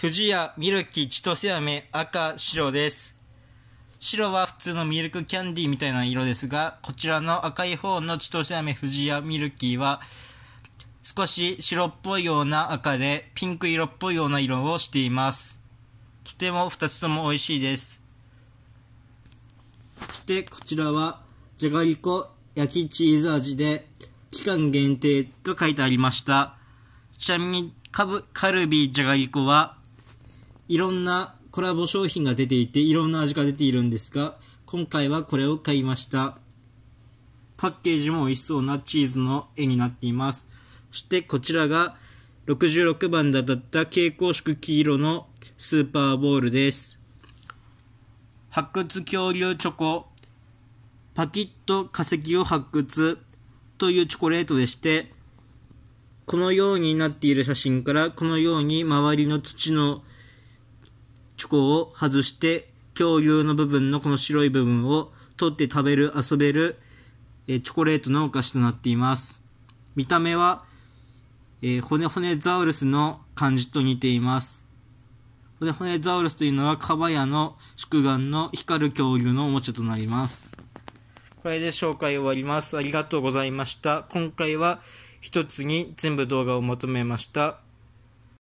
富士屋ミルキー千歳飴赤白です。白は普通のミルクキャンディーみたいな色ですが、こちらの赤い方の千歳飴士屋ミルキーは少し白っぽいような赤でピンク色っぽいような色をしています。とても二つとも美味しいです。そしてこちらはじゃがりこ焼きチーズ味で期間限定と書いてありました。ちなみにカルビじゃがりこはいろんなコラボ商品が出ていて、いろんな味が出ているんですが、今回はこれを買いました。パッケージも美味しそうなチーズの絵になっています。そしてこちらが66番だった蛍光色黄色のスーパーボールです。発掘恐竜チョコ、パキッと化石を発掘というチョコレートでして、このようになっている写真からこのように周りの土の不幸を外して、共有の部分のこの白い部分を取って食べる、遊べる、えー、チョコレートのお菓子となっています。見た目は、えー、骨骨ザウルスの感じと似ています。骨骨ザウルスというのは、カバヤの宿願の光る恐竜のおもちゃとなります。これで紹介終わります。ありがとうございました。今回は一つに全部動画をまとめました。